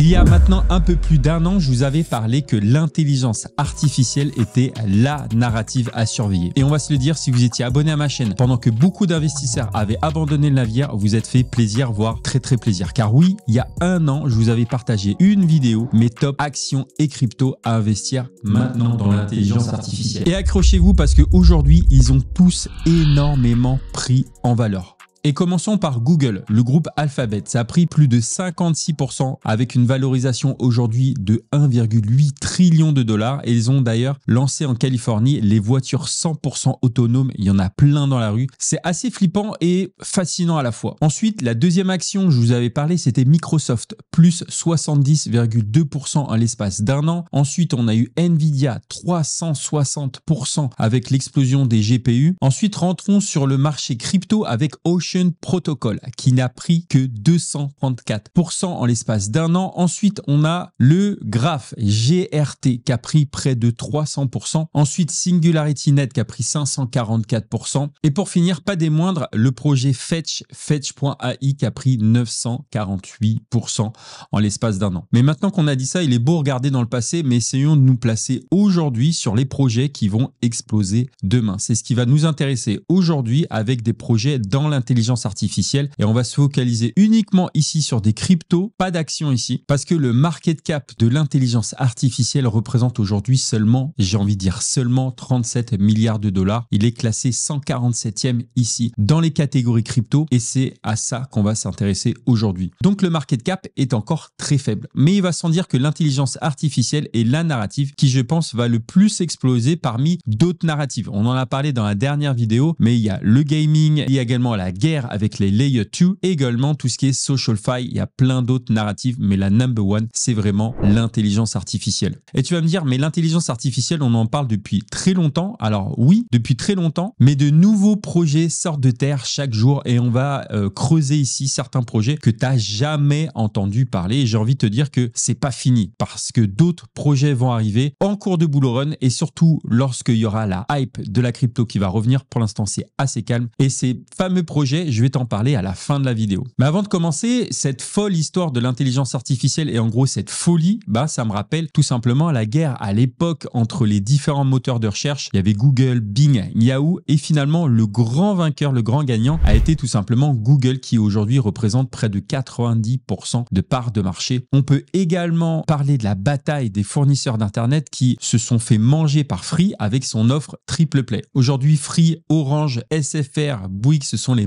Il y a maintenant un peu plus d'un an, je vous avais parlé que l'intelligence artificielle était la narrative à surveiller. Et on va se le dire, si vous étiez abonné à ma chaîne, pendant que beaucoup d'investisseurs avaient abandonné le navire, vous êtes fait plaisir, voire très très plaisir. Car oui, il y a un an, je vous avais partagé une vidéo, mes top actions et crypto à investir maintenant dans l'intelligence artificielle. Et accrochez-vous parce qu'aujourd'hui, ils ont tous énormément pris en valeur. Et commençons par Google, le groupe Alphabet. Ça a pris plus de 56% avec une valorisation aujourd'hui de 1,8 trillion de dollars. Et ils ont d'ailleurs lancé en Californie les voitures 100% autonomes. Il y en a plein dans la rue. C'est assez flippant et fascinant à la fois. Ensuite, la deuxième action, je vous avais parlé, c'était Microsoft, plus 70,2% en l'espace d'un an. Ensuite, on a eu Nvidia, 360% avec l'explosion des GPU. Ensuite, rentrons sur le marché crypto avec Ocean Protocole Protocol qui n'a pris que 234% en l'espace d'un an. Ensuite, on a le Graph GRT qui a pris près de 300%. Ensuite, Singularity Net qui a pris 544%. Et pour finir, pas des moindres, le projet Fetch, Fetch.ai qui a pris 948% en l'espace d'un an. Mais maintenant qu'on a dit ça, il est beau regarder dans le passé, mais essayons de nous placer aujourd'hui sur les projets qui vont exploser demain. C'est ce qui va nous intéresser aujourd'hui avec des projets dans l'intelligence artificielle. Et on va se focaliser uniquement ici sur des cryptos, pas d'action ici, parce que le market cap de l'intelligence artificielle représente aujourd'hui seulement, j'ai envie de dire seulement 37 milliards de dollars. Il est classé 147e ici dans les catégories crypto et c'est à ça qu'on va s'intéresser aujourd'hui. Donc le market cap est encore très faible, mais il va sans dire que l'intelligence artificielle est la narrative qui, je pense, va le plus exploser parmi d'autres narratives. On en a parlé dans la dernière vidéo, mais il y a le gaming, il y a également la guerre avec les Layer 2 également tout ce qui est social file, Il y a plein d'autres narratives, mais la number one, c'est vraiment l'intelligence artificielle. Et tu vas me dire, mais l'intelligence artificielle, on en parle depuis très longtemps. Alors oui, depuis très longtemps, mais de nouveaux projets sortent de terre chaque jour et on va euh, creuser ici certains projets que tu n'as jamais entendu parler. j'ai envie de te dire que c'est pas fini parce que d'autres projets vont arriver en cours de boulot run et surtout lorsqu'il y aura la hype de la crypto qui va revenir. Pour l'instant, c'est assez calme et ces fameux projets je vais t'en parler à la fin de la vidéo. Mais avant de commencer, cette folle histoire de l'intelligence artificielle et en gros cette folie, bah ça me rappelle tout simplement la guerre à l'époque entre les différents moteurs de recherche. Il y avait Google, Bing, Yahoo et finalement le grand vainqueur, le grand gagnant a été tout simplement Google qui aujourd'hui représente près de 90% de parts de marché. On peut également parler de la bataille des fournisseurs d'internet qui se sont fait manger par Free avec son offre triple play. Aujourd'hui, Free, Orange, SFR, Bouygues, ce sont les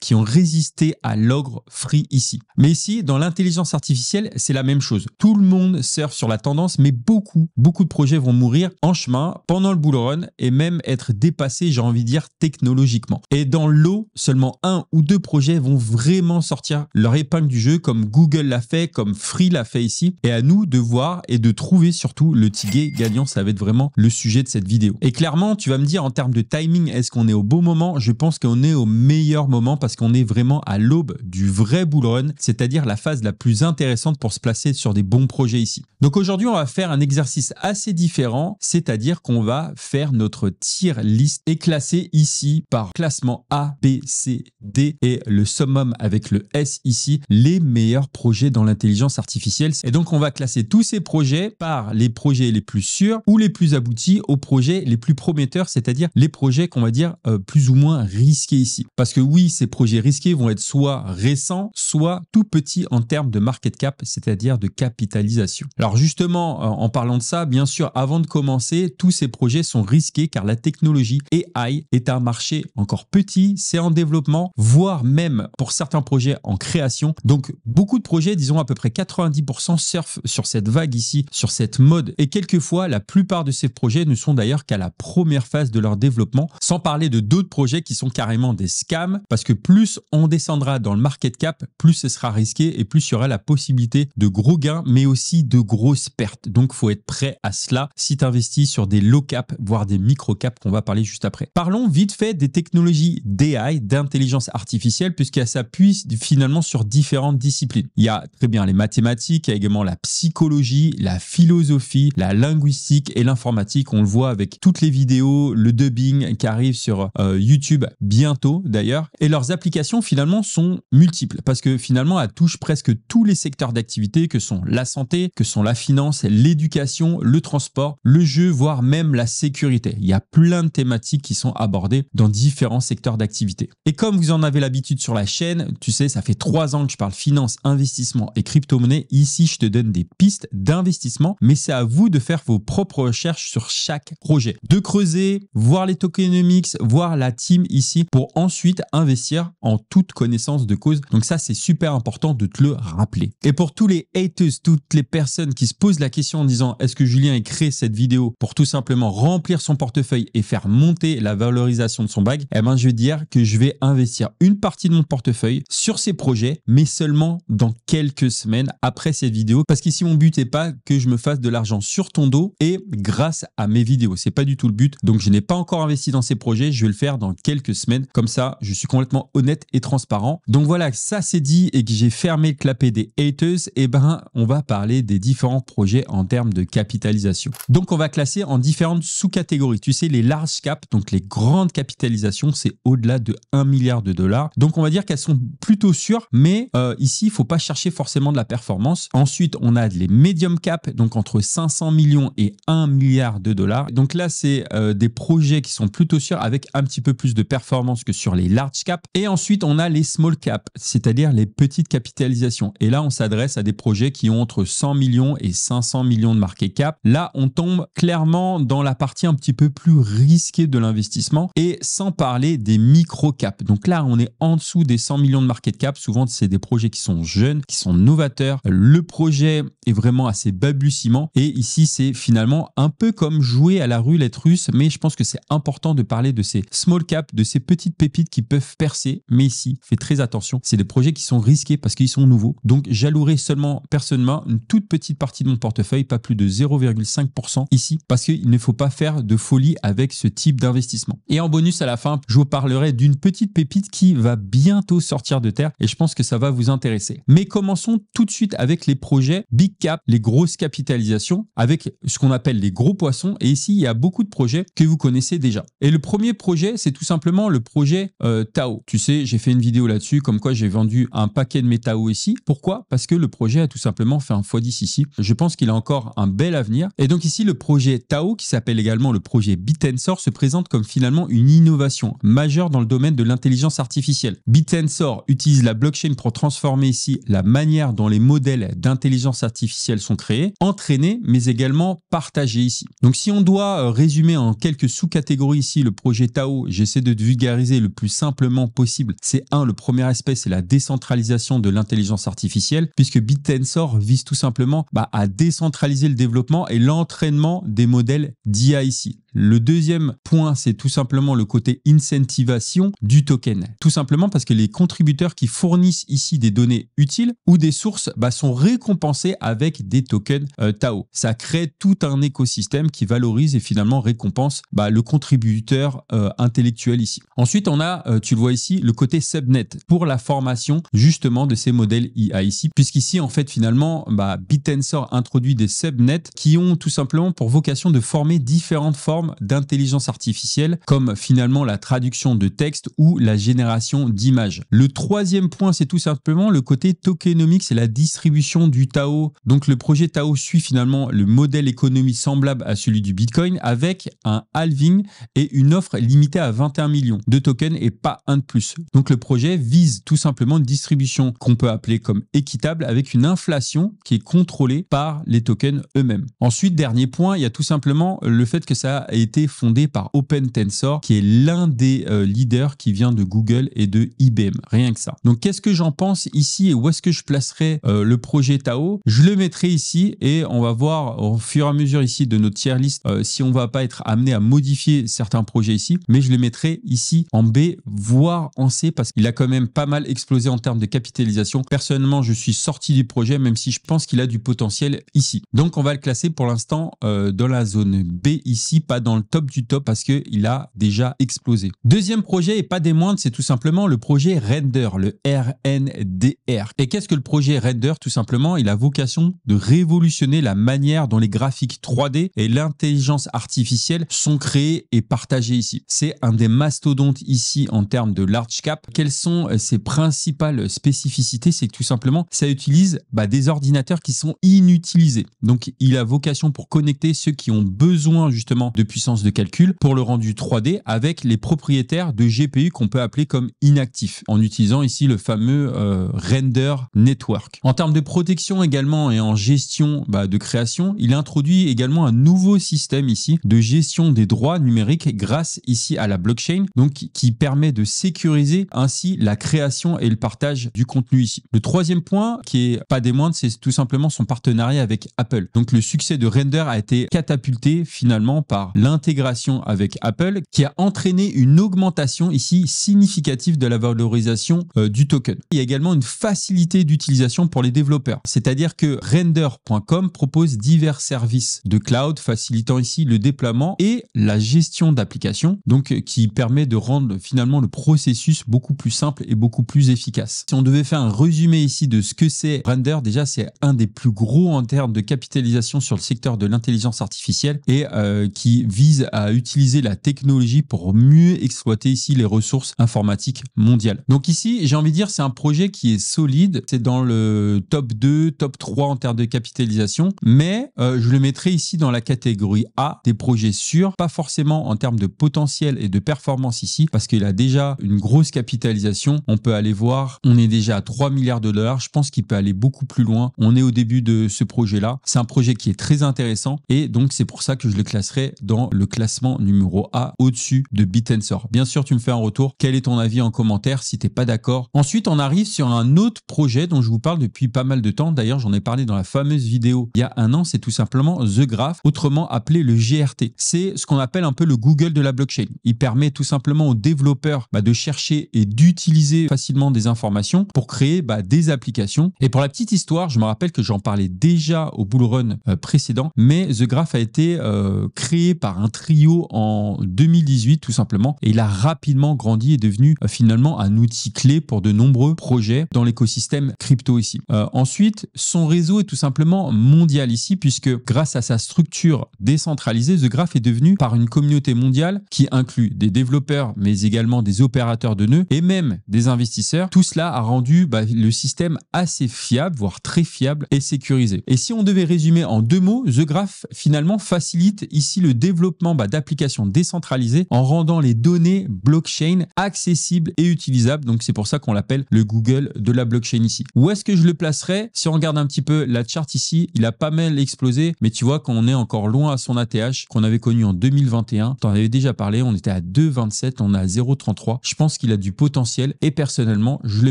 qui ont résisté à l'ogre free ici. Mais ici, dans l'intelligence artificielle, c'est la même chose. Tout le monde surfe sur la tendance, mais beaucoup, beaucoup de projets vont mourir en chemin pendant le bull run et même être dépassés, j'ai envie de dire, technologiquement. Et dans l'eau, seulement un ou deux projets vont vraiment sortir leur épingle du jeu comme Google l'a fait, comme Free l'a fait ici. Et à nous de voir et de trouver surtout le tiguet gagnant. Ça va être vraiment le sujet de cette vidéo. Et clairement, tu vas me dire en termes de timing, est-ce qu'on est au bon moment Je pense qu'on est au meilleur moment parce qu'on est vraiment à l'aube du vrai bull c'est-à-dire la phase la plus intéressante pour se placer sur des bons projets ici. Donc aujourd'hui, on va faire un exercice assez différent, c'est-à-dire qu'on va faire notre tier list et classer ici par classement A, B, C, D et le summum avec le S ici, les meilleurs projets dans l'intelligence artificielle. Et donc on va classer tous ces projets par les projets les plus sûrs ou les plus aboutis aux projets les plus prometteurs, c'est-à-dire les projets qu'on va dire euh, plus ou moins risqués ici. Parce que oui, ces projets risqués vont être soit récents, soit tout petits en termes de market cap, c'est-à-dire de capitalisation. Alors justement, euh, en parlant de ça, bien sûr, avant de commencer, tous ces projets sont risqués car la technologie AI est un marché encore petit, c'est en développement, voire même pour certains projets en création. Donc beaucoup de projets, disons à peu près 90% surfent sur cette vague ici, sur cette mode. Et quelquefois, la plupart de ces projets ne sont d'ailleurs qu'à la première phase de leur développement, sans parler de d'autres projets qui sont carrément des scams parce que plus on descendra dans le market cap, plus ce sera risqué et plus il y aura la possibilité de gros gains, mais aussi de grosses pertes. Donc, faut être prêt à cela si tu investis sur des low cap, voire des micro cap qu'on va parler juste après. Parlons vite fait des technologies d'AI, d'intelligence artificielle, puisqu'elle s'appuie finalement sur différentes disciplines. Il y a très bien les mathématiques, il y a également la psychologie, la philosophie, la linguistique et l'informatique. On le voit avec toutes les vidéos, le dubbing qui arrive sur euh, YouTube bientôt d'ailleurs. Et leurs applications finalement sont multiples parce que finalement elles touchent presque tous les secteurs d'activité que sont la santé, que sont la finance, l'éducation, le transport, le jeu, voire même la sécurité. Il y a plein de thématiques qui sont abordées dans différents secteurs d'activité. Et comme vous en avez l'habitude sur la chaîne, tu sais, ça fait trois ans que je parle finance, investissement et crypto-monnaie. Ici, je te donne des pistes d'investissement, mais c'est à vous de faire vos propres recherches sur chaque projet, de creuser, voir les tokenomics, voir la team ici pour ensuite investir en toute connaissance de cause. Donc ça, c'est super important de te le rappeler. Et pour tous les haters, toutes les personnes qui se posent la question en disant est-ce que Julien a créé cette vidéo pour tout simplement remplir son portefeuille et faire monter la valorisation de son bague, eh ben, je vais dire que je vais investir une partie de mon portefeuille sur ces projets, mais seulement dans quelques semaines après cette vidéo. Parce qu'ici, mon but n'est pas que je me fasse de l'argent sur ton dos et grâce à mes vidéos. C'est pas du tout le but. Donc, je n'ai pas encore investi dans ces projets. Je vais le faire dans quelques semaines. Comme ça, je suis complètement honnête et transparent. Donc voilà, ça c'est dit et que j'ai fermé le des haters, et eh ben on va parler des différents projets en termes de capitalisation. Donc on va classer en différentes sous-catégories. Tu sais, les large cap, donc les grandes capitalisations, c'est au-delà de 1 milliard de dollars. Donc on va dire qu'elles sont plutôt sûres, mais euh, ici, il faut pas chercher forcément de la performance. Ensuite, on a les medium cap, donc entre 500 millions et 1 milliard de dollars. Donc là, c'est euh, des projets qui sont plutôt sûrs avec un petit peu plus de performance que sur les large cap. Et ensuite, on a les small cap, c'est-à-dire les petites capitalisations. Et là, on s'adresse à des projets qui ont entre 100 millions et 500 millions de market cap. Là, on tombe clairement dans la partie un petit peu plus risquée de l'investissement et sans parler des micro cap. Donc là, on est en dessous des 100 millions de market cap. Souvent, c'est des projets qui sont jeunes, qui sont novateurs. Le projet est vraiment assez balbutiement. Et ici, c'est finalement un peu comme jouer à la roulette russe, mais je pense que c'est important de parler de ces small cap, de ces petites pépites qui peuvent Percé, mais ici, fais très attention, c'est des projets qui sont risqués parce qu'ils sont nouveaux. Donc j'allouerai seulement personnellement une toute petite partie de mon portefeuille, pas plus de 0,5% ici, parce qu'il ne faut pas faire de folie avec ce type d'investissement. Et en bonus à la fin, je vous parlerai d'une petite pépite qui va bientôt sortir de terre et je pense que ça va vous intéresser. Mais commençons tout de suite avec les projets big cap, les grosses capitalisations, avec ce qu'on appelle les gros poissons. Et ici, il y a beaucoup de projets que vous connaissez déjà. Et le premier projet, c'est tout simplement le projet euh, Tao. Tu sais, j'ai fait une vidéo là-dessus, comme quoi j'ai vendu un paquet de mes Tao ici. Pourquoi Parce que le projet a tout simplement fait un x10 ici. Je pense qu'il a encore un bel avenir. Et donc ici, le projet Tao, qui s'appelle également le projet Bitensor, se présente comme finalement une innovation majeure dans le domaine de l'intelligence artificielle. Bitensor utilise la blockchain pour transformer ici la manière dont les modèles d'intelligence artificielle sont créés, entraînés, mais également partagés ici. Donc si on doit euh, résumer en quelques sous-catégories ici le projet Tao, j'essaie de vulgariser le plus simple possible. C'est un, le premier aspect, c'est la décentralisation de l'intelligence artificielle, puisque BitTensor vise tout simplement bah, à décentraliser le développement et l'entraînement des modèles d'IA ici. Le deuxième point, c'est tout simplement le côté incentivation du token. Tout simplement parce que les contributeurs qui fournissent ici des données utiles ou des sources bah, sont récompensés avec des tokens euh, TAO. Ça crée tout un écosystème qui valorise et finalement récompense bah, le contributeur euh, intellectuel ici. Ensuite, on a, euh, tu le vois ici, le côté subnet pour la formation justement de ces modèles IA ici. Puisqu'ici, en fait, finalement, bah, BitTensor introduit des subnets qui ont tout simplement pour vocation de former différentes formes d'intelligence artificielle, comme finalement la traduction de texte ou la génération d'images. Le troisième point, c'est tout simplement le côté tokenomique, c'est la distribution du Tao. Donc le projet Tao suit finalement le modèle économique semblable à celui du Bitcoin avec un halving et une offre limitée à 21 millions de tokens et pas un de plus. Donc le projet vise tout simplement une distribution qu'on peut appeler comme équitable avec une inflation qui est contrôlée par les tokens eux-mêmes. Ensuite, dernier point, il y a tout simplement le fait que ça a a été fondé par OpenTensor, qui est l'un des euh, leaders qui vient de Google et de IBM. Rien que ça. Donc, qu'est-ce que j'en pense ici et où est-ce que je placerai euh, le projet Tao Je le mettrai ici et on va voir au fur et à mesure ici de notre tier list euh, si on va pas être amené à modifier certains projets ici, mais je le mettrai ici en B, voire en C, parce qu'il a quand même pas mal explosé en termes de capitalisation. Personnellement, je suis sorti du projet, même si je pense qu'il a du potentiel ici. Donc, on va le classer pour l'instant dans la zone B ici, dans le top du top parce qu'il a déjà explosé. Deuxième projet, et pas des moindres, c'est tout simplement le projet Render, le RNDR. Et qu'est-ce que le projet Render Tout simplement, il a vocation de révolutionner la manière dont les graphiques 3D et l'intelligence artificielle sont créés et partagés ici. C'est un des mastodontes ici en termes de large cap. Quelles sont euh, ses principales spécificités C'est que tout simplement, ça utilise bah, des ordinateurs qui sont inutilisés. Donc, il a vocation pour connecter ceux qui ont besoin justement de puissance de calcul pour le rendu 3D avec les propriétaires de GPU qu'on peut appeler comme inactifs, en utilisant ici le fameux euh, Render Network. En termes de protection également et en gestion bah, de création, il introduit également un nouveau système ici de gestion des droits numériques grâce ici à la blockchain, donc qui permet de sécuriser ainsi la création et le partage du contenu ici. Le troisième point, qui est pas des moindres, c'est tout simplement son partenariat avec Apple. Donc le succès de Render a été catapulté finalement par l'intégration avec Apple qui a entraîné une augmentation ici significative de la valorisation euh, du token. Il y a également une facilité d'utilisation pour les développeurs, c'est-à-dire que render.com propose divers services de cloud facilitant ici le déploiement et la gestion d'applications, donc euh, qui permet de rendre finalement le processus beaucoup plus simple et beaucoup plus efficace. Si on devait faire un résumé ici de ce que c'est Render, déjà c'est un des plus gros en termes de capitalisation sur le secteur de l'intelligence artificielle et euh, qui vise à utiliser la technologie pour mieux exploiter ici les ressources informatiques mondiales. Donc ici, j'ai envie de dire, c'est un projet qui est solide. C'est dans le top 2, top 3 en termes de capitalisation, mais euh, je le mettrai ici dans la catégorie A des projets sûrs, pas forcément en termes de potentiel et de performance ici, parce qu'il a déjà une grosse capitalisation. On peut aller voir, on est déjà à 3 milliards de dollars. Je pense qu'il peut aller beaucoup plus loin. On est au début de ce projet-là. C'est un projet qui est très intéressant et donc c'est pour ça que je le classerai dans le classement numéro A au-dessus de Bitensor. Bien sûr, tu me fais un retour. Quel est ton avis en commentaire si tu t'es pas d'accord Ensuite, on arrive sur un autre projet dont je vous parle depuis pas mal de temps. D'ailleurs, j'en ai parlé dans la fameuse vidéo il y a un an. C'est tout simplement The Graph, autrement appelé le GRT. C'est ce qu'on appelle un peu le Google de la blockchain. Il permet tout simplement aux développeurs bah, de chercher et d'utiliser facilement des informations pour créer bah, des applications. Et pour la petite histoire, je me rappelle que j'en parlais déjà au bull run euh, précédent, mais The Graph a été euh, créé par un trio en 2018 tout simplement et il a rapidement grandi et devenu euh, finalement un outil clé pour de nombreux projets dans l'écosystème crypto ici. Euh, ensuite, son réseau est tout simplement mondial ici puisque grâce à sa structure décentralisée, The Graph est devenu par une communauté mondiale qui inclut des développeurs mais également des opérateurs de nœuds et même des investisseurs. Tout cela a rendu bah, le système assez fiable, voire très fiable et sécurisé. Et si on devait résumer en deux mots, The Graph finalement facilite ici le développement développement bah, d'applications décentralisées en rendant les données blockchain accessibles et utilisables. Donc c'est pour ça qu'on l'appelle le Google de la blockchain ici. Où est-ce que je le placerai Si on regarde un petit peu la charte ici, il a pas mal explosé, mais tu vois qu'on est encore loin à son ATH qu'on avait connu en 2021. T'en avais déjà parlé, on était à 2,27, on est à 0,33. Je pense qu'il a du potentiel et personnellement, je le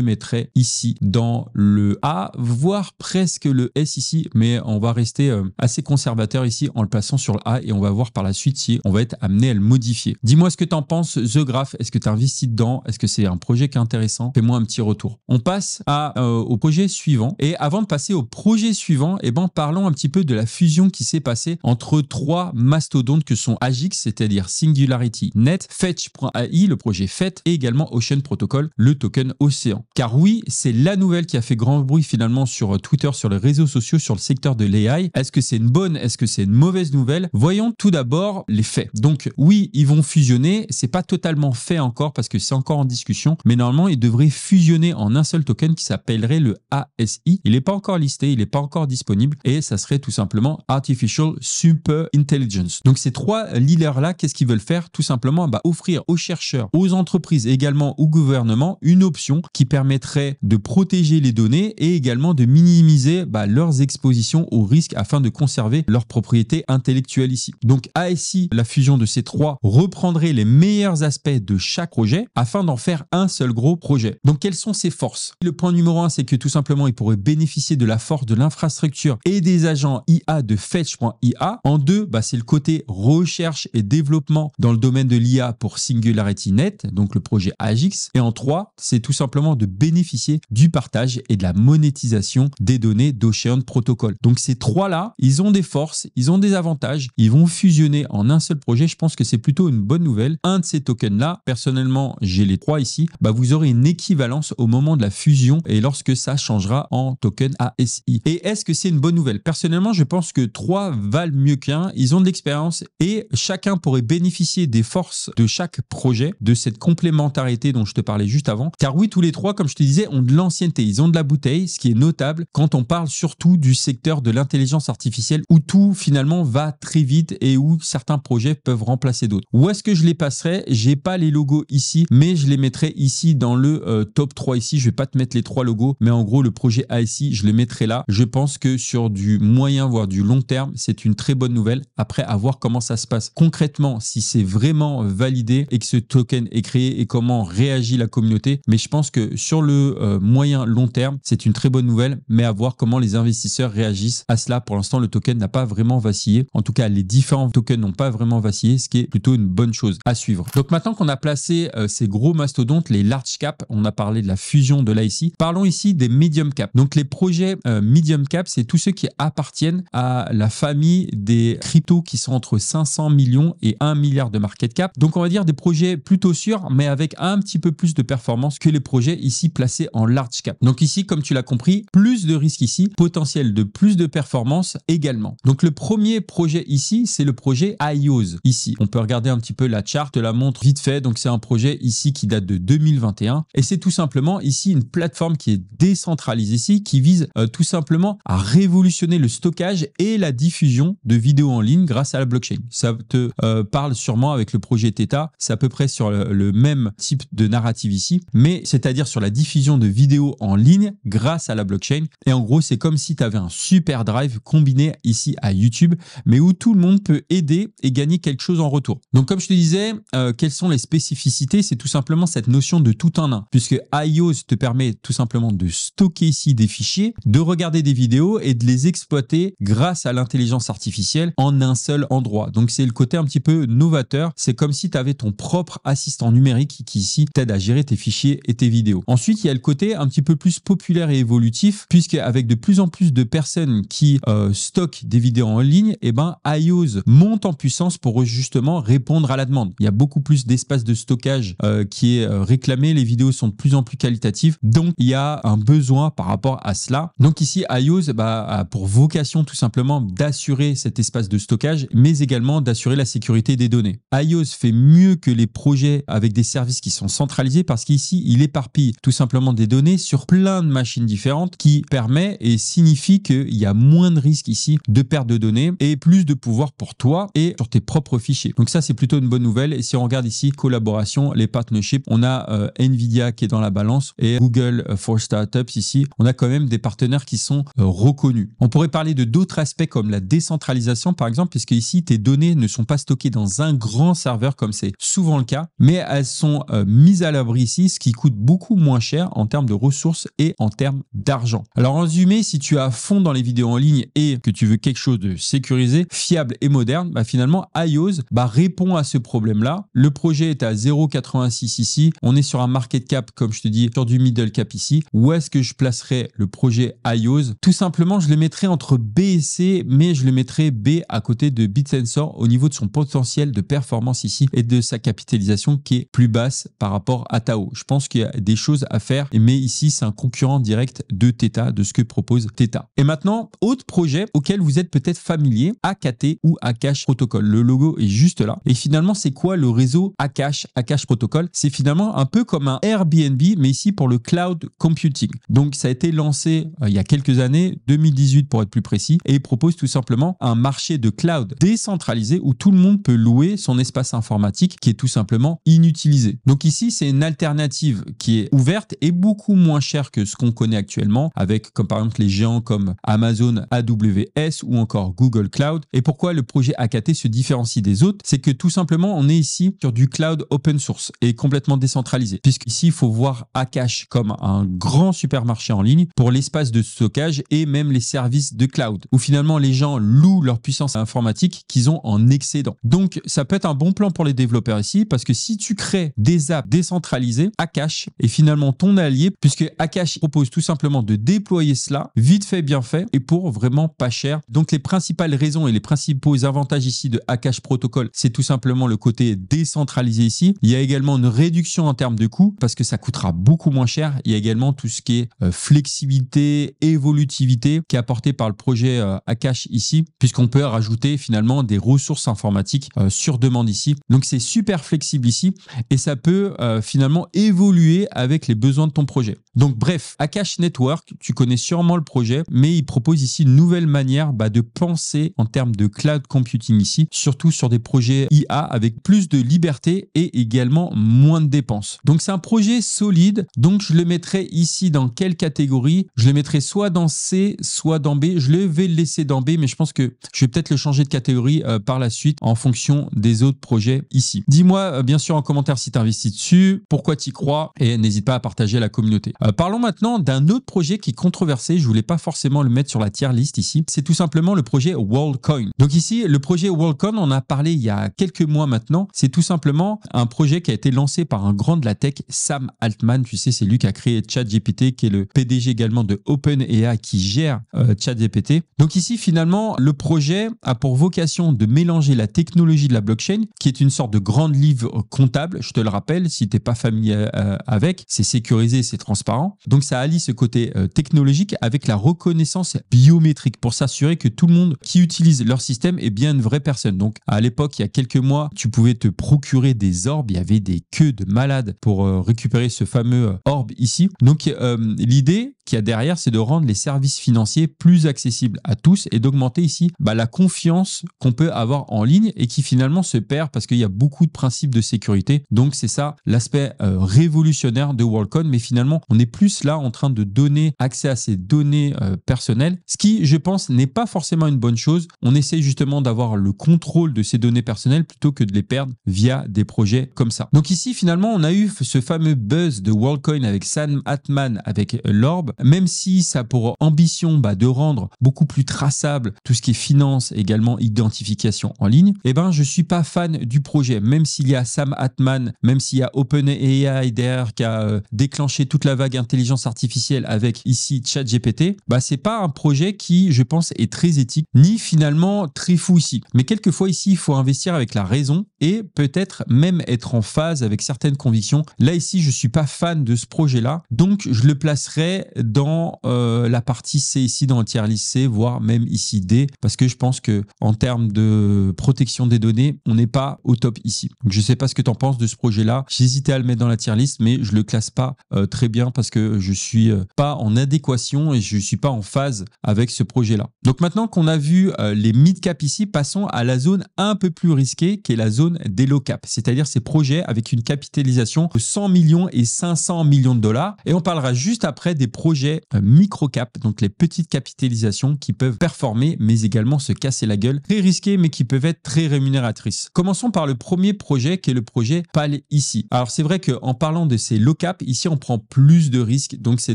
mettrais ici dans le A, voire presque le S ici, mais on va rester euh, assez conservateur ici en le plaçant sur le A et on va voir par la suite si on va être amené à le modifier. Dis-moi ce que tu en penses, The Graph. Est-ce que tu investis dedans Est-ce que c'est un projet qui est intéressant Fais-moi un petit retour. On passe à, euh, au projet suivant. Et avant de passer au projet suivant, et eh ben, parlons un petit peu de la fusion qui s'est passée entre trois mastodontes que sont Agix, c'est-à-dire Singularity Net, Fetch.ai, le projet Fetch, et également Ocean Protocol, le token Océan. Car oui, c'est la nouvelle qui a fait grand bruit finalement sur euh, Twitter, sur les réseaux sociaux, sur le secteur de l'AI. Est-ce que c'est une bonne Est-ce que c'est une mauvaise nouvelle Voyons tout d'abord les faits. Donc oui, ils vont fusionner, c'est pas totalement fait encore parce que c'est encore en discussion, mais normalement ils devraient fusionner en un seul token qui s'appellerait le ASI. Il n'est pas encore listé, il n'est pas encore disponible et ça serait tout simplement Artificial Super Intelligence. Donc ces trois leaders là, qu'est-ce qu'ils veulent faire Tout simplement bah, offrir aux chercheurs, aux entreprises également au gouvernement une option qui permettrait de protéger les données et également de minimiser bah, leurs expositions aux risques afin de conserver leur propriété intellectuelle ici. Donc à ici, la fusion de ces trois reprendrait les meilleurs aspects de chaque projet afin d'en faire un seul gros projet. Donc quelles sont ses forces Le point numéro un, c'est que tout simplement, ils pourraient bénéficier de la force de l'infrastructure et des agents IA de Fetch.ia. En deux, bah, c'est le côté recherche et développement dans le domaine de l'IA pour Singularity Net, donc le projet AGIX. Et en trois, c'est tout simplement de bénéficier du partage et de la monétisation des données d'Ocean Protocol. Donc ces trois-là, ils ont des forces, ils ont des avantages, ils vont fusionner en un seul projet, je pense que c'est plutôt une bonne nouvelle. Un de ces tokens-là, personnellement, j'ai les trois ici, bah vous aurez une équivalence au moment de la fusion et lorsque ça changera en token ASI. Et est-ce que c'est une bonne nouvelle Personnellement, je pense que trois valent mieux qu'un. Ils ont de l'expérience et chacun pourrait bénéficier des forces de chaque projet, de cette complémentarité dont je te parlais juste avant. Car oui, tous les trois, comme je te disais, ont de l'ancienneté, ils ont de la bouteille, ce qui est notable quand on parle surtout du secteur de l'intelligence artificielle où tout finalement va très vite et où certains projets peuvent remplacer d'autres. Où est-ce que je les passerai J'ai pas les logos ici, mais je les mettrai ici dans le euh, top 3 ici. Je vais pas te mettre les trois logos, mais en gros, le projet A ici, je le mettrai là. Je pense que sur du moyen, voire du long terme, c'est une très bonne nouvelle. Après, à voir comment ça se passe concrètement, si c'est vraiment validé et que ce token est créé et comment réagit la communauté. Mais je pense que sur le euh, moyen, long terme, c'est une très bonne nouvelle, mais à voir comment les investisseurs réagissent à cela. Pour l'instant, le token n'a pas vraiment vacillé. En tout cas, les différents tokens n'ont pas vraiment vacillé, ce qui est plutôt une bonne chose à suivre. Donc maintenant qu'on a placé euh, ces gros mastodontes, les large cap, on a parlé de la fusion de l'IC, parlons ici des medium cap. Donc les projets euh, medium cap, c'est tous ceux qui appartiennent à la famille des cryptos qui sont entre 500 millions et 1 milliard de market cap. Donc on va dire des projets plutôt sûrs, mais avec un petit peu plus de performance que les projets ici placés en large cap. Donc ici, comme tu l'as compris, plus de risques ici, potentiel de plus de performance également. Donc le premier projet ici, c'est le projet IOS. E. Ici, on peut regarder un petit peu la charte, la montre vite fait. Donc c'est un projet ici qui date de 2021 et c'est tout simplement ici une plateforme qui est décentralisée ici, qui vise euh, tout simplement à révolutionner le stockage et la diffusion de vidéos en ligne grâce à la blockchain. Ça te euh, parle sûrement avec le projet Theta, c'est à peu près sur le, le même type de narrative ici, mais c'est-à-dire sur la diffusion de vidéos en ligne grâce à la blockchain. Et en gros, c'est comme si tu avais un super drive combiné ici à YouTube, mais où tout le monde peut aider et gagner quelque chose en retour. Donc comme je te disais, euh, quelles sont les spécificités C'est tout simplement cette notion de tout en un, puisque iOS te permet tout simplement de stocker ici des fichiers, de regarder des vidéos et de les exploiter grâce à l'intelligence artificielle en un seul endroit. Donc c'est le côté un petit peu novateur, c'est comme si tu avais ton propre assistant numérique qui ici t'aide à gérer tes fichiers et tes vidéos. Ensuite, il y a le côté un petit peu plus populaire et évolutif, puisque avec de plus en plus de personnes qui euh, stockent des vidéos en ligne, et eh ben iOS monte en puissance pour justement répondre à la demande. Il y a beaucoup plus d'espace de stockage euh, qui est euh, réclamé, les vidéos sont de plus en plus qualitatives, donc il y a un besoin par rapport à cela. Donc ici, iOS bah, a pour vocation tout simplement d'assurer cet espace de stockage, mais également d'assurer la sécurité des données. iOS fait mieux que les projets avec des services qui sont centralisés parce qu'ici, il éparpille tout simplement des données sur plein de machines différentes qui permet et signifie qu'il y a moins de risques ici de perte de données et plus de pouvoir pour toi et sur tes propres fichiers. Donc ça, c'est plutôt une bonne nouvelle. Et si on regarde ici, collaboration, les partnerships, on a euh, Nvidia qui est dans la balance et Google euh, for Startups ici. On a quand même des partenaires qui sont euh, reconnus. On pourrait parler de d'autres aspects comme la décentralisation, par exemple, puisque ici, tes données ne sont pas stockées dans un grand serveur comme c'est souvent le cas, mais elles sont mises à l'abri ici, ce qui coûte beaucoup moins cher en termes de ressources et en termes d'argent. Alors en résumé, si tu as à fond dans les vidéos en ligne et que tu veux quelque chose de sécurisé, fiable et moderne, bah, bah, finalement IOS bah, répond à ce problème-là. Le projet est à 0,86 ici. On est sur un market cap, comme je te dis, sur du middle cap ici. Où est-ce que je placerai le projet IOS Tout simplement, je le mettrai entre B et C, mais je le mettrai B à côté de BitSensor au niveau de son potentiel de performance ici et de sa capitalisation qui est plus basse par rapport à Tao. Je pense qu'il y a des choses à faire, mais ici, c'est un concurrent direct de Theta, de ce que propose Theta. Et maintenant, autre projet auquel vous êtes peut-être familier, AKT ou Akash le logo est juste là. Et finalement, c'est quoi le réseau Akash, Akash Protocol C'est finalement un peu comme un Airbnb, mais ici pour le cloud computing. Donc, ça a été lancé euh, il y a quelques années, 2018 pour être plus précis, et il propose tout simplement un marché de cloud décentralisé où tout le monde peut louer son espace informatique qui est tout simplement inutilisé. Donc ici, c'est une alternative qui est ouverte et beaucoup moins chère que ce qu'on connaît actuellement avec par exemple les géants comme Amazon AWS ou encore Google Cloud. Et pourquoi le projet Akash ce se différencie des autres, c'est que tout simplement, on est ici sur du cloud open source et complètement décentralisé. Puisqu'ici, il faut voir Akash comme un grand supermarché en ligne pour l'espace de stockage et même les services de cloud, où finalement les gens louent leur puissance informatique qu'ils ont en excédent. Donc, ça peut être un bon plan pour les développeurs ici, parce que si tu crées des apps décentralisées, Akash est finalement ton allié, puisque Akash propose tout simplement de déployer cela vite fait, bien fait, et pour vraiment pas cher. Donc, les principales raisons et les principaux avantages ici de Akash Protocol, c'est tout simplement le côté décentralisé ici. Il y a également une réduction en termes de coûts parce que ça coûtera beaucoup moins cher. Il y a également tout ce qui est euh, flexibilité, évolutivité qui est apporté par le projet euh, Akash ici, puisqu'on peut rajouter finalement des ressources informatiques euh, sur demande ici. Donc c'est super flexible ici et ça peut finalement évoluer avec les besoins de ton projet. Donc bref, Akash Network, tu connais sûrement le projet, mais il propose ici une nouvelle manière bah, de penser en termes de cloud computing ici, surtout sur des projets IA avec plus de liberté et également moins de dépenses. Donc c'est un projet solide, donc je le mettrai ici dans quelle catégorie Je le mettrai soit dans C, soit dans B. Je le vais le laisser dans B, mais je pense que je vais peut-être le changer de catégorie euh, par la suite en fonction des autres projets ici. Dis-moi euh, bien sûr en commentaire si tu investis dessus, pourquoi tu y crois et n'hésite pas à partager à la communauté. Euh, parlons maintenant d'un autre projet qui est controversé, je voulais pas forcément le mettre sur la tier liste ici, c'est tout simplement le projet WorldCoin. Donc ici, le projet Worldcon, on a parlé il y a quelques mois maintenant. C'est tout simplement un projet qui a été lancé par un grand de la tech, Sam Altman. Tu sais, c'est lui qui a créé ChatGPT, qui est le PDG également de OpenAI, qui gère euh, ChatGPT. Donc ici, finalement, le projet a pour vocation de mélanger la technologie de la blockchain, qui est une sorte de grande livre comptable. Je te le rappelle, si t'es pas familier euh, avec, c'est sécurisé, c'est transparent. Donc ça allie ce côté euh, technologique avec la reconnaissance biométrique pour s'assurer que tout le monde qui utilise leur système est bien une vraie personne. Donc à l'époque, il y a quelques mois, tu pouvais te procurer des orbes. Il y avait des queues de malades pour euh, récupérer ce fameux euh, orbe ici. Donc euh, l'idée, qu'il y a derrière, c'est de rendre les services financiers plus accessibles à tous et d'augmenter ici bah, la confiance qu'on peut avoir en ligne et qui finalement se perd parce qu'il y a beaucoup de principes de sécurité. Donc c'est ça l'aspect euh, révolutionnaire de WorldCoin. mais finalement on est plus là en train de donner accès à ces données euh, personnelles, ce qui je pense n'est pas forcément une bonne chose. On essaie justement d'avoir le contrôle de ces données personnelles plutôt que de les perdre via des projets comme ça. Donc ici finalement on a eu ce fameux buzz de WorldCoin avec Sam Atman, avec l'Orb, même si ça a pour ambition bah, de rendre beaucoup plus traçable tout ce qui est finance, également identification en ligne, eh ben, je suis pas fan du projet. Même s'il y a Sam Atman, même s'il y a OpenAI derrière qui a euh, déclenché toute la vague intelligence artificielle avec ici ChatGPT, bah, c'est pas un projet qui, je pense, est très éthique, ni finalement très fou ici. Mais quelquefois ici, il faut investir avec la raison et peut-être même être en phase avec certaines convictions. Là ici, je suis pas fan de ce projet-là, donc je le placerai dans euh, la partie C ici, dans le tiers lycée, voire même ici D, parce que je pense que en termes de protection des données, on n'est pas au top ici. je ne sais pas ce que tu en penses de ce projet-là. J'hésitais à le mettre dans la tier list, mais je ne le classe pas euh, très bien parce que je ne suis euh, pas en adéquation et je ne suis pas en phase avec ce projet-là. Donc maintenant qu'on a vu les mid-cap ici, passons à la zone un peu plus risquée qui est la zone des low-cap, c'est-à-dire ces projets avec une capitalisation de 100 millions et 500 millions de dollars. Et on parlera juste après des projets euh, micro-cap, donc les petites capitalisations qui peuvent performer mais également se casser la gueule, très risquées mais qui peuvent être très rémunératrices. Commençons par le premier projet qui est le projet PAL ici. Alors c'est vrai en parlant de ces low cap, ici on prend plus de risques, donc c'est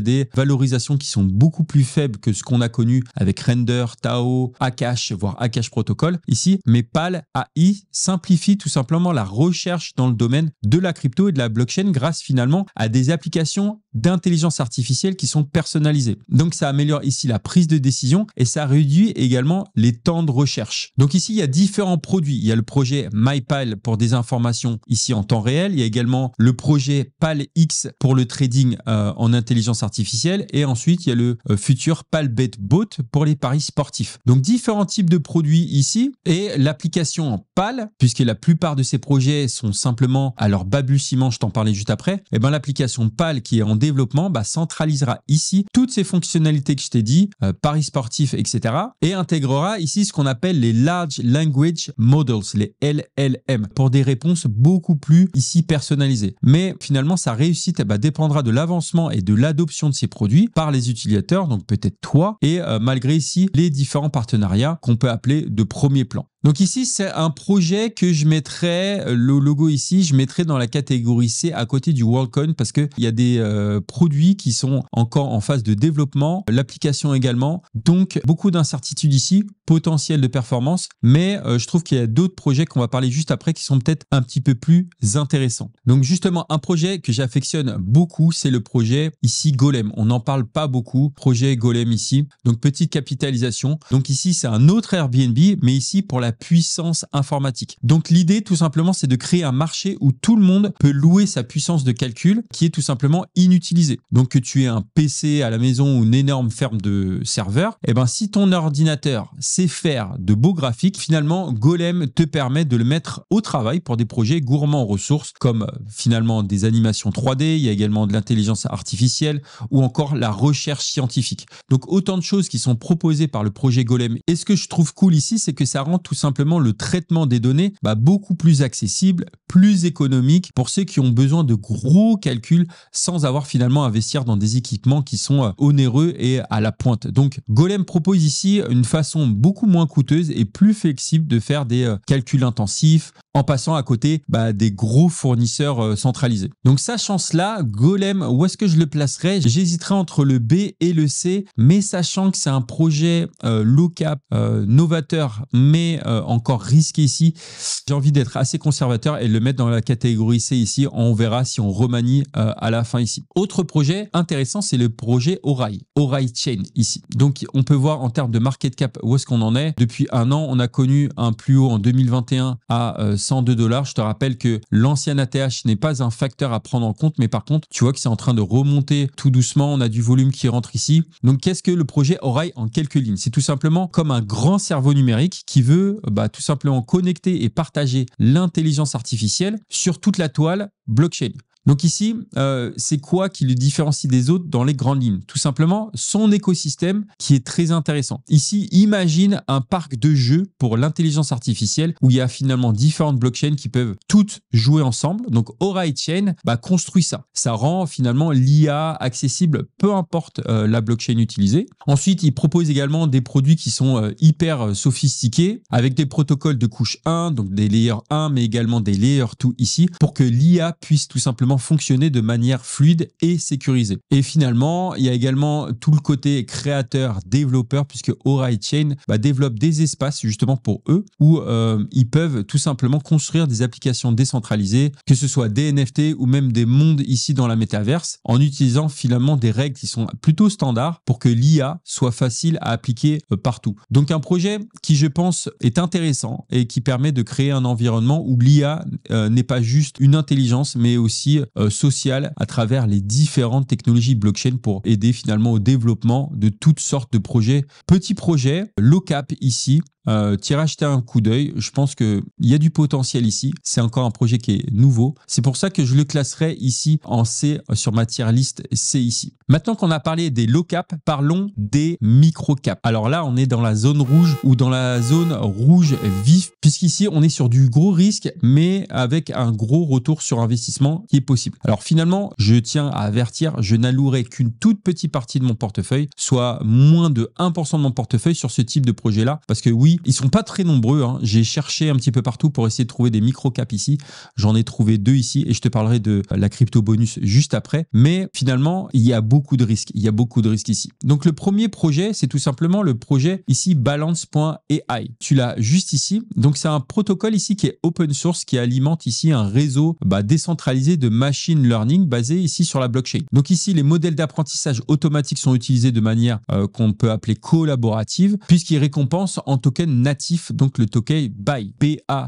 des valorisations qui sont beaucoup plus faibles que ce qu'on a connu avec Render, Tao, Akash, voire Akash Protocol ici, mais PAL AI simplifie tout simplement la recherche dans le domaine de la crypto et de la blockchain grâce finalement à des applications d'intelligence artificielle qui sont personnalisé. Donc ça améliore ici la prise de décision et ça réduit également les temps de recherche. Donc ici, il y a différents produits. Il y a le projet MyPal pour des informations ici en temps réel. Il y a également le projet PalX pour le trading euh, en intelligence artificielle. Et ensuite, il y a le euh, futur PALBETBOT pour les paris sportifs. Donc différents types de produits ici et l'application PAL, puisque la plupart de ces projets sont simplement à leur babuciment, je t'en parlais juste après, et eh ben l'application PAL qui est en développement bah, centralisera ici toutes ces fonctionnalités que je t'ai dit, euh, paris sportif, etc. et intégrera ici ce qu'on appelle les Large Language Models, les LLM, pour des réponses beaucoup plus ici personnalisées. Mais finalement, sa réussite bah, dépendra de l'avancement et de l'adoption de ces produits par les utilisateurs, donc peut-être toi, et euh, malgré ici les différents partenariats qu'on peut appeler de premier plan. Donc ici, c'est un projet que je mettrais, euh, le logo ici, je mettrais dans la catégorie C à côté du Worldcoin parce qu'il y a des euh, produits qui sont encore en phase de développement, l'application également. Donc beaucoup d'incertitudes ici, potentiel de performance, mais euh, je trouve qu'il y a d'autres projets qu'on va parler juste après qui sont peut-être un petit peu plus intéressants. Donc justement, un projet que j'affectionne beaucoup, c'est le projet ici Golem. On n'en parle pas beaucoup, projet Golem ici. Donc petite capitalisation. Donc ici, c'est un autre Airbnb, mais ici pour la puissance informatique. Donc l'idée tout simplement c'est de créer un marché où tout le monde peut louer sa puissance de calcul qui est tout simplement inutilisée. Donc que tu aies un PC à la maison ou une énorme ferme de serveurs, et eh ben si ton ordinateur sait faire de beaux graphiques, finalement Golem te permet de le mettre au travail pour des projets gourmands en ressources comme euh, finalement des animations 3D, il y a également de l'intelligence artificielle ou encore la recherche scientifique. Donc autant de choses qui sont proposées par le projet Golem. Et ce que je trouve cool ici, c'est que ça rend tout simplement le traitement des données bah, beaucoup plus accessible, plus économique pour ceux qui ont besoin de gros calculs sans avoir finalement à investir dans des équipements qui sont euh, onéreux et à la pointe. Donc Golem propose ici une façon beaucoup moins coûteuse et plus flexible de faire des euh, calculs intensifs, en passant à côté bah, des gros fournisseurs euh, centralisés. Donc sachant cela, Golem, où est-ce que je le placerai J'hésiterai entre le B et le C, mais sachant que c'est un projet euh, low cap, euh, novateur, mais encore risqué ici, j'ai envie d'être assez conservateur et le mettre dans la catégorie C ici. On verra si on remanie à la fin ici. Autre projet intéressant, c'est le projet Orai, Orai Chain ici. Donc on peut voir en termes de market cap où est-ce qu'on en est. Depuis un an, on a connu un plus haut en 2021 à 102 dollars. Je te rappelle que l'ancien ATH n'est pas un facteur à prendre en compte, mais par contre, tu vois que c'est en train de remonter tout doucement. On a du volume qui rentre ici. Donc, qu'est-ce que le projet Orail en quelques lignes C'est tout simplement comme un grand cerveau numérique qui veut bah, tout simplement connecter et partager l'intelligence artificielle sur toute la toile blockchain. Donc ici, euh, c'est quoi qui le différencie des autres dans les grandes lignes Tout simplement, son écosystème qui est très intéressant. Ici, imagine un parc de jeux pour l'intelligence artificielle où il y a finalement différentes blockchains qui peuvent toutes jouer ensemble. Donc Aura Chain bah, construit ça. Ça rend finalement l'IA accessible, peu importe euh, la blockchain utilisée. Ensuite, il propose également des produits qui sont euh, hyper sophistiqués avec des protocoles de couche 1, donc des layers 1, mais également des layers 2 ici, pour que l'IA puisse tout simplement fonctionner de manière fluide et sécurisée. Et finalement, il y a également tout le côté créateur, développeur, puisque Aura Chain bah, développe des espaces justement pour eux où euh, ils peuvent tout simplement construire des applications décentralisées, que ce soit des NFT ou même des mondes ici dans la métaverse, en utilisant finalement des règles qui sont plutôt standards pour que l'IA soit facile à appliquer euh, partout. Donc un projet qui je pense est intéressant et qui permet de créer un environnement où l'IA euh, n'est pas juste une intelligence mais aussi euh, social à travers les différentes technologies blockchain pour aider finalement au développement de toutes sortes de projets. Petit projet low cap ici, euh, à un coup d'œil. Je pense qu'il y a du potentiel ici. C'est encore un projet qui est nouveau. C'est pour ça que je le classerai ici en C euh, sur ma tier list C ici. Maintenant qu'on a parlé des low cap, parlons des micro cap. Alors là, on est dans la zone rouge ou dans la zone rouge vif, puisqu'ici, on est sur du gros risque, mais avec un gros retour sur investissement qui est possible. Alors finalement, je tiens à avertir, je n'allouerai qu'une toute petite partie de mon portefeuille, soit moins de 1% de mon portefeuille sur ce type de projet-là, parce que oui, ils Ils sont pas très nombreux. Hein. J'ai cherché un petit peu partout pour essayer de trouver des micro-caps ici. J'en ai trouvé deux ici et je te parlerai de la crypto bonus juste après. Mais finalement, il y a beaucoup de risques. Il y a beaucoup de risques ici. Donc le premier projet, c'est tout simplement le projet ici balance.ai. Tu l'as juste ici. Donc c'est un protocole ici qui est open source, qui alimente ici un réseau bah, décentralisé de machine learning basé ici sur la blockchain. Donc ici, les modèles d'apprentissage automatique sont utilisés de manière euh, qu'on peut appeler collaborative puisqu'ils récompensent en token natif, donc le token BAI, b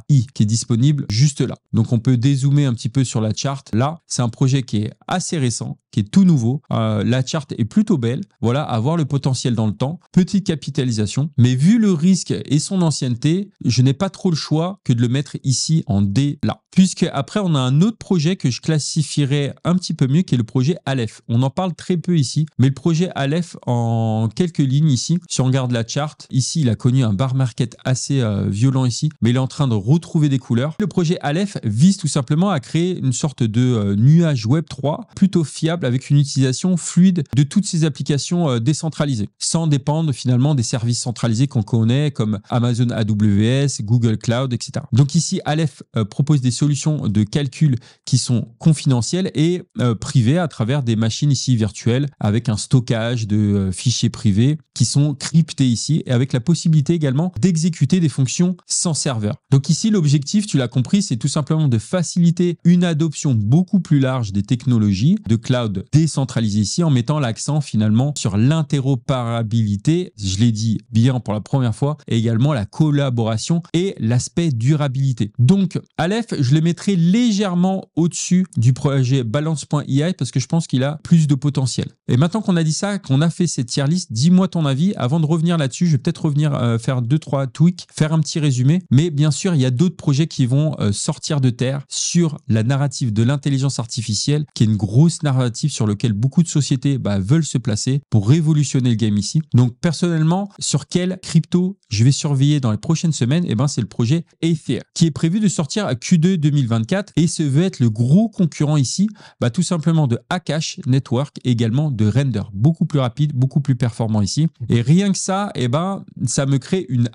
i qui est disponible juste là. Donc on peut dézoomer un petit peu sur la charte. Là, c'est un projet qui est assez récent, qui est tout nouveau. Euh, la charte est plutôt belle. Voilà, avoir le potentiel dans le temps. Petite capitalisation. Mais vu le risque et son ancienneté, je n'ai pas trop le choix que de le mettre ici en D là. Puisque après, on a un autre projet que je classifierais un petit peu mieux, qui est le projet Aleph. On en parle très peu ici, mais le projet Aleph en quelques lignes ici, si on regarde la charte, ici, il a connu un bar market assez euh, violent ici, mais il est en train de retrouver des couleurs. Le projet Aleph vise tout simplement à créer une sorte de euh, nuage Web 3 plutôt fiable avec une utilisation fluide de toutes ces applications euh, décentralisées, sans dépendre finalement des services centralisés qu'on connaît comme Amazon AWS, Google Cloud, etc. Donc ici, Aleph propose des solutions de calcul qui sont confidentielles et privées à travers des machines ici virtuelles avec un stockage de fichiers privés qui sont cryptés ici et avec la possibilité également d'exécuter des fonctions sans serveur. Donc ici, l'objectif, tu l'as compris, c'est tout simplement de faciliter une adoption beaucoup plus large des technologies de cloud décentralisées ici en mettant l'accent finalement sur l'interopérabilité, je l'ai dit bien pour la première fois, et également la collaboration et l'aspect durabilité. Donc Aleph, je le mettrai légèrement au-dessus du projet balance.ai parce que je pense qu'il a plus de potentiel. Et maintenant qu'on a dit ça, qu'on a fait cette tier list, dis-moi ton avis. Avant de revenir là-dessus, je vais peut-être revenir euh, faire deux, Tweak, faire un petit résumé. Mais bien sûr, il y a d'autres projets qui vont euh, sortir de terre sur la narrative de l'intelligence artificielle, qui est une grosse narrative sur laquelle beaucoup de sociétés bah, veulent se placer pour révolutionner le game ici. Donc personnellement, sur quelle crypto je vais surveiller dans les prochaines semaines Et eh ben c'est le projet Aether, qui est prévu de sortir à Q2 2024 et se veut être le gros concurrent ici, bah, tout simplement de Akash Network, également de Render, beaucoup plus rapide, beaucoup plus performant ici. Et rien que ça, et eh ben ça me crée une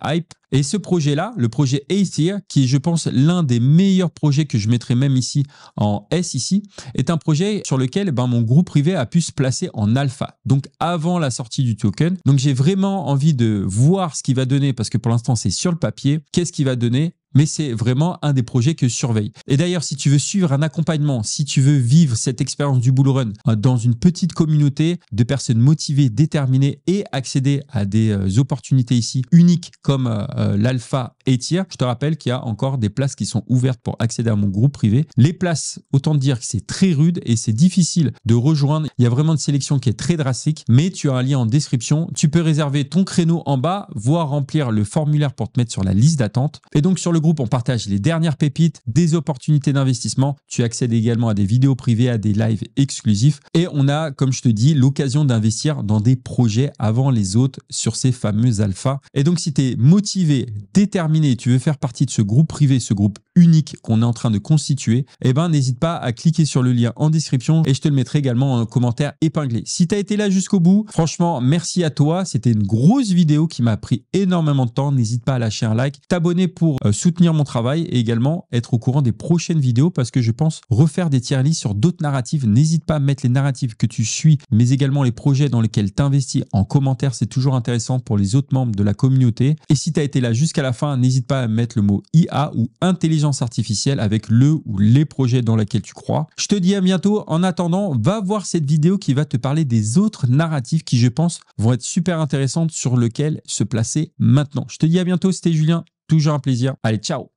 et ce projet-là, le projet Aether, qui est, je pense, l'un des meilleurs projets que je mettrai même ici en S ici, est un projet sur lequel ben, mon groupe privé a pu se placer en alpha, donc avant la sortie du token. Donc j'ai vraiment envie de voir ce qu'il va donner, parce que pour l'instant c'est sur le papier, qu'est-ce qu'il va donner mais c'est vraiment un des projets que je surveille. Et d'ailleurs, si tu veux suivre un accompagnement, si tu veux vivre cette expérience du bull run euh, dans une petite communauté de personnes motivées, déterminées et accéder à des euh, opportunités ici uniques comme euh, l'Alpha et Tier, je te rappelle qu'il y a encore des places qui sont ouvertes pour accéder à mon groupe privé. Les places, autant dire que c'est très rude et c'est difficile de rejoindre. Il y a vraiment une sélection qui est très drastique, mais tu as un lien en description. Tu peux réserver ton créneau en bas, voire remplir le formulaire pour te mettre sur la liste d'attente. Et donc sur le groupe, on partage les dernières pépites, des opportunités d'investissement. Tu accèdes également à des vidéos privées, à des lives exclusifs. Et on a, comme je te dis, l'occasion d'investir dans des projets avant les autres sur ces fameux alphas. Et donc, si tu es motivé, déterminé, tu veux faire partie de ce groupe privé, ce groupe unique qu'on est en train de constituer, eh ben, n'hésite pas à cliquer sur le lien en description et je te le mettrai également en commentaire épinglé. Si tu as été là jusqu'au bout, franchement, merci à toi. C'était une grosse vidéo qui m'a pris énormément de temps. N'hésite pas à lâcher un like, t'abonner pour euh, soutenir soutenir mon travail et également être au courant des prochaines vidéos parce que je pense refaire des tiers lists sur d'autres narratives. N'hésite pas à mettre les narratives que tu suis, mais également les projets dans lesquels tu investis en commentaire. C'est toujours intéressant pour les autres membres de la communauté. Et si tu as été là jusqu'à la fin, n'hésite pas à mettre le mot IA ou intelligence artificielle avec le ou les projets dans lesquels tu crois. Je te dis à bientôt. En attendant, va voir cette vidéo qui va te parler des autres narratives qui, je pense, vont être super intéressantes sur lesquelles se placer maintenant. Je te dis à bientôt. C'était Julien. Toujours un plaisir. Allez, ciao